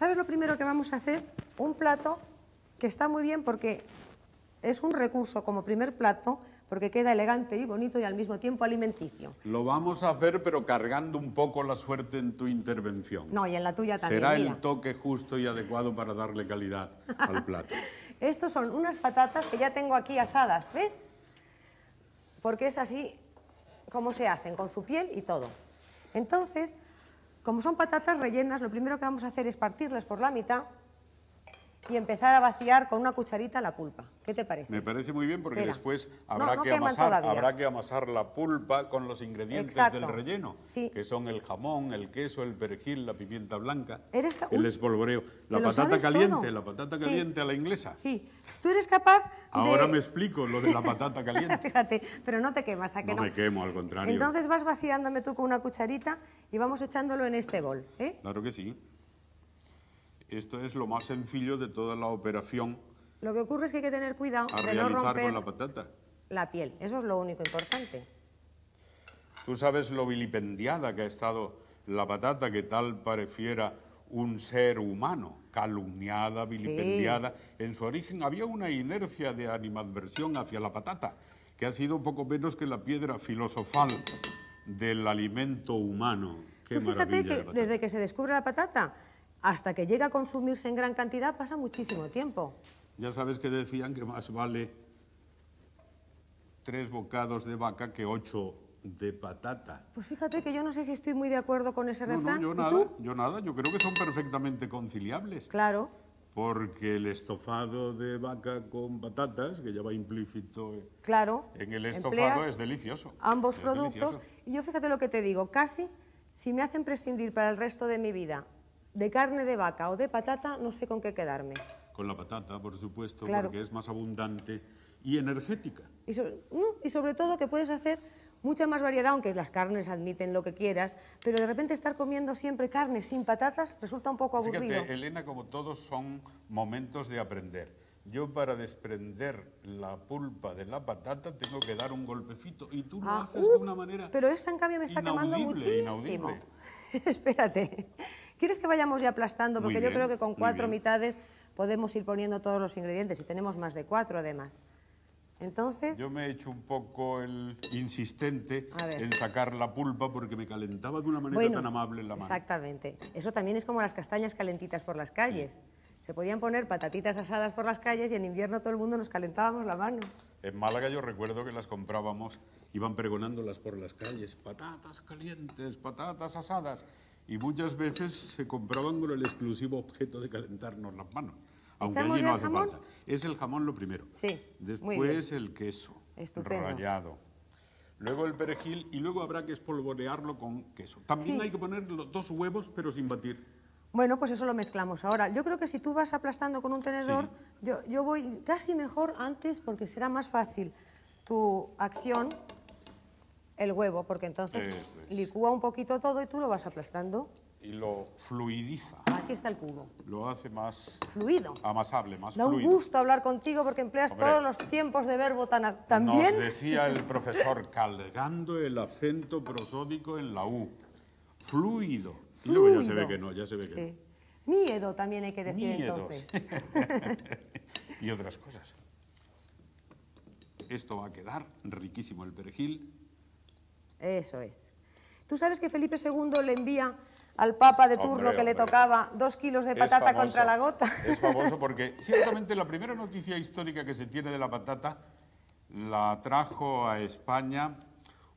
¿Sabes lo primero que vamos a hacer? Un plato que está muy bien porque es un recurso como primer plato porque queda elegante y bonito y al mismo tiempo alimenticio. Lo vamos a hacer pero cargando un poco la suerte en tu intervención. No, y en la tuya también. Será el toque justo y adecuado para darle calidad al plato. Estos son unas patatas que ya tengo aquí asadas, ¿ves? Porque es así como se hacen, con su piel y todo. Entonces, como son patatas rellenas, lo primero que vamos a hacer es partirlas por la mitad y empezar a vaciar con una cucharita la pulpa. ¿Qué te parece? Me parece muy bien porque después habrá, que amasar, habrá que amasar la pulpa con los ingredientes del relleno, que son el jamón, el queso, el perejil, la pimienta blanca, ¿Eres el espolvoreo, la patata caliente, la patata caliente a la inglesa. Sí, tú eres capaz de... Ahora me explico lo de la patata caliente. Fíjate, pero no te quemas, no? me quemo, al contrario. Entonces vas vaciándome tú con una cucharita y vamos echándolo en este bol, ¿eh? Claro que sí. Esto es lo más sencillo de toda la operación. Lo que ocurre es que hay que tener cuidado de no romper con la, patata. la piel. Eso es lo único importante. Tú sabes lo vilipendiada que ha estado la patata, que tal pareciera un ser humano, calumniada, vilipendiada. En su origen había una inercia de animadversión hacia la patata, que ha sido poco menos que la piedra filosofal del alimento humano. Qué Tú fíjate que desde que se descubre la patata, hasta que llega a consumirse en gran cantidad pasa muchísimo tiempo. Ya sabes que decían que más vale tres bocados de vaca que ocho de patata. Pues fíjate que yo no sé si estoy muy de acuerdo con ese refrán. No, yo nada, yo nada, yo creo que son perfectamente conciliables. Claro. Porque el estofado de vaca con patatas, que ya va implícito eh, claro, en el estofado, es delicioso. Ambos productos. Y yo fíjate lo que te digo, casi si me hacen prescindir para el resto de mi vida de carne de vaca o de patata, no sé con qué quedarme. Con la patata, por supuesto, porque es más abundante y energética. Y sobre, todo que puedes hacer mucha más variedad, aunque las carnes admiten lo que quieras, pero de repente estar comiendo siempre carne sin patatas resulta un poco aburrido. Elena, como todos son momentos de aprender. Yo para desprender la pulpa de la patata tengo que dar un golpecito y tú lo ah, haces de una manera Pero esta en cambio me está quemando muchísimo. Espérate. ¿Quieres que vayamos ya aplastando? Porque yo creo que con cuatro mitades podemos ir poniendo todos los ingredientes y tenemos más de cuatro además. Entonces... Yo me he hecho un poco el insistente en sacar la pulpa porque me calentaba de una manera tan amable la mano. Exactamente. Eso también es como las castañas calentitas por las calles. Se podían poner patatitas asadas por las calles y en invierno todo el mundo nos calentábamos la mano. En Málaga yo recuerdo que las comprábamos, iban pregonándolas por las calles, patatas calientes, patatas asadas y muchas veces se compraban con el exclusivo objeto de calentarnos las manos. Aunque allí no hace falta. Es el jamón lo primero. Sí. Después el queso. Rallado. Luego el perejil y luego habrá que espolvorearlo con queso. También hay que poner los dos huevos, pero sin batir. Bueno, pues eso lo mezclamos. Ahora, yo creo que si tú vas aplastando con un tenedor, yo, yo voy casi mejor antes porque será más fácil tu acción el huevo, porque entonces licúa un poquito todo y tú lo vas aplastando. Y lo fluidiza. Ah, aquí está el cubo. Lo hace más... Fluido. Amasable, más fluido. Da un gusto hablar contigo porque empleas todos los tiempos de verbo tan, tan decía el profesor, cargando el acento prosódico en la U. Fluido. Y ya se ve que no, ya se ve que no. Miedo también hay que decir entonces. y otras cosas. Esto va a quedar riquísimo el perejil eso es. ¿Tú sabes que Felipe II le envía al Papa de turno que le tocaba dos kilos de patata contra la gota? Es famoso porque ciertamente la primera noticia histórica que se tiene de la patata la trajo a España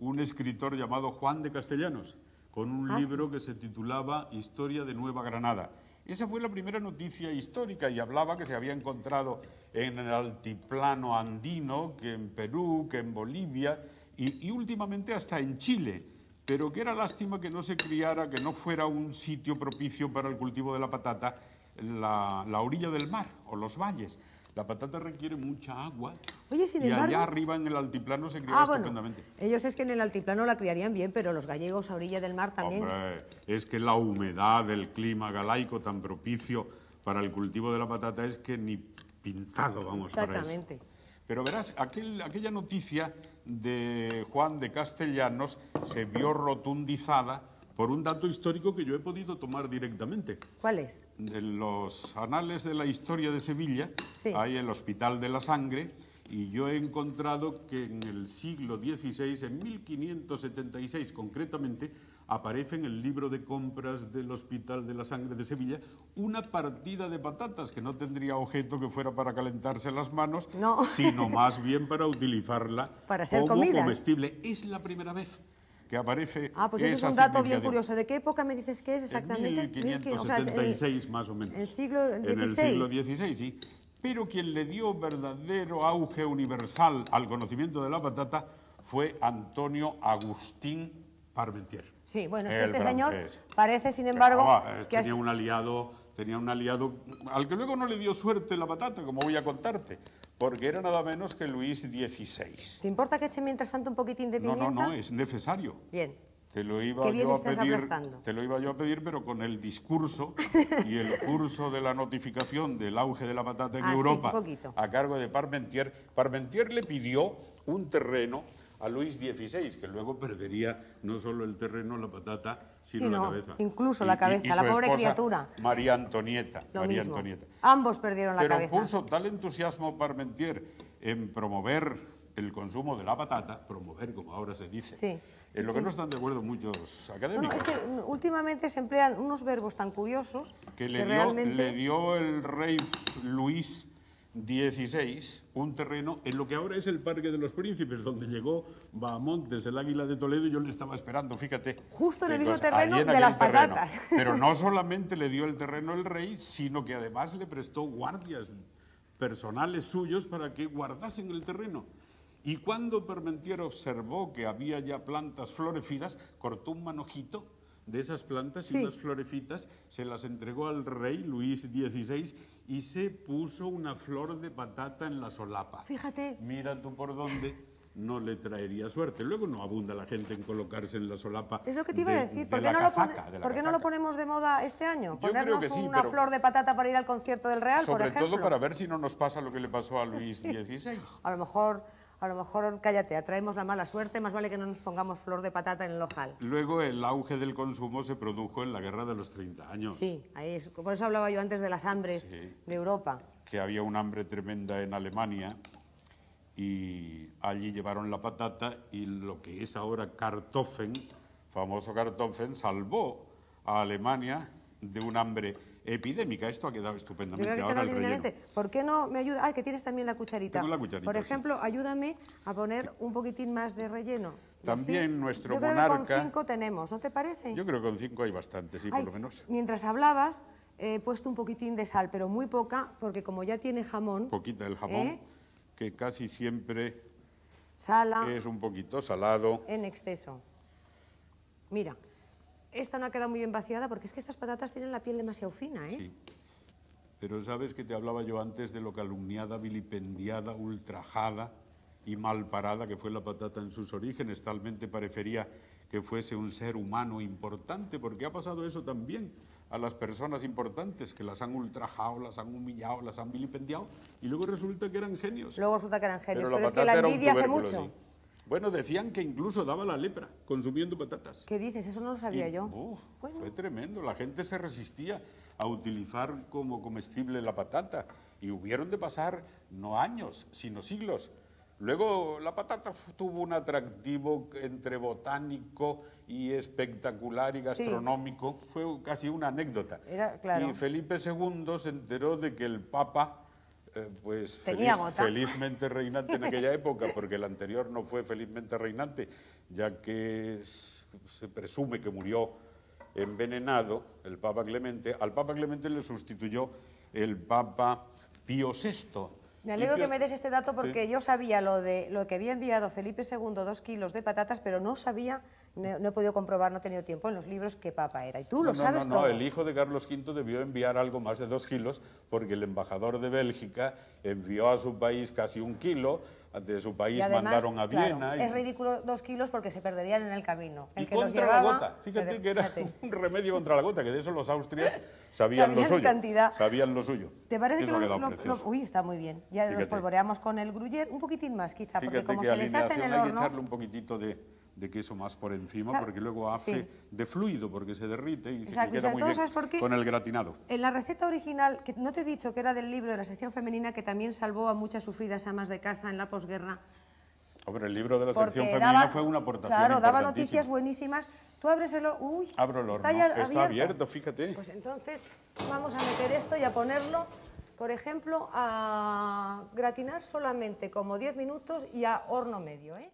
un escritor llamado Juan de Castellanos, con un ah, libro que se titulaba Historia de Nueva Granada. Esa fue la primera noticia histórica y hablaba que se había encontrado en el altiplano andino, que en Perú, que en Bolivia, y, últimamente hasta en Chile, pero que era lástima que no se criara, que no fuera un sitio propicio para el cultivo de la patata, la, orilla del mar o los valles. La patata requiere mucha agua. y allá arriba en el altiplano se criaba ah, estupendamente. Ellos es que en el altiplano la criarían bien, pero los gallegos a orilla del mar también. es que la humedad del clima galaico tan propicio para el cultivo de la patata es que ni pintado vamos para eso. Exactamente. Pero verás, aquella noticia de Juan de Castellanos se vio rotundizada por un dato histórico que yo he podido tomar directamente. ¿Cuál es? En los anales de la historia de Sevilla hay el Hospital de la Sangre y yo he encontrado que en el siglo XVI, en 1576 concretamente, aparece en el libro de compras del Hospital de la Sangre de Sevilla una partida de patatas que no tendría objeto que fuera para calentarse las manos, sino más bien para utilizarla como comestible. Es la primera vez que aparece. Ah, pues eso es un dato bien curioso. ¿De qué época me dices que es exactamente? En 1576 más o menos. El siglo XVI. En el siglo XVI, sí. Pero quien le dio verdadero auge universal al conocimiento de la patata fue Antonio Agustín Parmentier. Sí, bueno, este señor parece, sin embargo... Eh, que tenía un aliado tenía un aliado al que luego no le dio suerte la patata, como voy a contarte, porque era nada menos que Luis XVI. ¿Te importa que eche mientras tanto un poquitín de pimienta? No, no, no, es necesario. Bien. Te lo iba yo a pedir, te lo iba yo a pedir, pero con el discurso y el curso de la notificación del auge de la patata en ah, Europa, a cargo de Parmentier, Parmentier le pidió un terreno a Luis XVI, que luego perdería no solo el terreno, la patata, sino la cabeza. Incluso la cabeza, la pobre criatura. María Antonieta. María Antonieta. Ambos perdieron la cabeza. Pero puso tal entusiasmo Parmentier en promover el consumo de la patata, promover, como ahora se dice. en lo que no están de acuerdo muchos académicos. Bueno, es que mm, últimamente se emplean unos verbos tan curiosos. Que le, le dio el rey Luis 16 un terreno en lo que ahora es el Parque de los Príncipes, donde llegó desde el Águila de Toledo, y yo le estaba esperando, fíjate. Justo en el mismo terreno de las patatas. Pero no solamente le dio el terreno el rey, sino que además le prestó guardias personales suyos para que guardasen el terreno. Y cuando Permentier observó que había ya plantas florecidas, cortó un manojito de esas plantas y unas florefitas se las entregó al rey Luis XVI y se puso una flor de patata en la solapa. Fíjate. Mira tú por dónde no le traería suerte. Luego no abunda la gente en colocarse en la solapa. Es lo que te iba a decir. ¿Por, qué, no no lo ponemos de moda este año? una flor de patata para ir al concierto del Real, sobre por ejemplo. todo para ver si no nos pasa lo que le pasó a Luis XVI. A lo mejor a lo mejor, cállate, atraemos la mala suerte, más vale que no nos pongamos flor de patata en el ojal. Luego el auge del consumo se produjo en la guerra de los 30 años. Sí, ahí es, por eso hablaba yo antes de las hambres de Europa. Que había un hambre tremenda en Alemania y allí llevaron la patata y lo que es ahora Kartoffeln, famoso Kartoffeln, salvó a Alemania de un hambre epidémica. Esto ha quedado estupendamente ahora ¿Por qué no me ayuda? Ah, que tienes también la cucharita. Por ejemplo, ayúdame a poner un poquitín más de relleno. También nuestro monarca... Yo creo con cinco tenemos, ¿no te parece? Yo creo que con cinco hay bastante, sí, por lo menos. Mientras hablabas, he puesto un poquitín de sal, pero muy poca, porque como ya tiene jamón... Poquita el jamón, ¿eh? que casi siempre... Sala. Es un poquito salado. En exceso. Mira, esta no ha quedado muy bien vaciada porque es que estas patatas tienen la piel demasiado fina, ¿eh? Sí. Pero sabes que te hablaba yo antes de lo calumniada, vilipendiada, ultrajada y malparada que fue la patata en sus orígenes. Talmente parecería que fuese un ser humano importante, porque ha pasado eso también a las personas importantes, que las han ultrajado, las han humillado, las han vilipendiado, y luego resulta que eran genios. Luego resulta que eran genios, pero, es que la envidia hace mucho. Bueno, decían que incluso daba la lepra consumiendo patatas. ¿Qué dices? Eso no lo sabía yo. Fue tremendo. La gente se resistía a utilizar como comestible la patata y hubieron de pasar no años, sino siglos. Luego la patata tuvo un atractivo entre botánico y espectacular y gastronómico. Fue casi una anécdota. Y Felipe II se enteró de que el Papa eh, pues felizmente reinante en aquella época, porque el anterior no fue felizmente reinante, ya que se presume que murió envenenado el Papa Clemente. Al Papa Clemente le sustituyó el Papa Pío VI. Me alegro que me des este dato porque yo sabía lo, de, lo que había enviado Felipe II, dos kilos de patatas, pero no sabía no, he podido comprobar, no he tenido tiempo en los libros qué papa era. Y tú lo sabes no, no, No, el hijo de Carlos V debió enviar algo más de dos kilos porque el embajador de Bélgica envió a su país casi un kilo de su país mandaron a Viena. Es ridículo dos kilos porque se perderían en el camino. El y que contra llevaba, la gota. Fíjate que era un remedio contra la gota, que de eso los austrias sabían, lo suyo. Sabían lo suyo. ¿Te parece que lo, Uy, está muy bien. Ya los nos polvoreamos con el gruyer un poquitín más, quizá, porque como se les hace en el horno... que echarle un poquitito de de queso más por encima, porque luego hace de fluido, porque se derrite y se queda muy bien con el gratinado. En la receta original, que no te he dicho que era del libro de la sección femenina, que también salvó a muchas sufridas amas de casa en la posguerra. Hombre, el libro de la sección femenina fue una aportación Claro, daba noticias buenísimas. Tú ábreselo, uy, el está ya abierto. Está abierto, fíjate. Pues entonces vamos a meter esto y a ponerlo por ejemplo, a gratinar solamente como 10 minutos y a horno medio. ¿eh?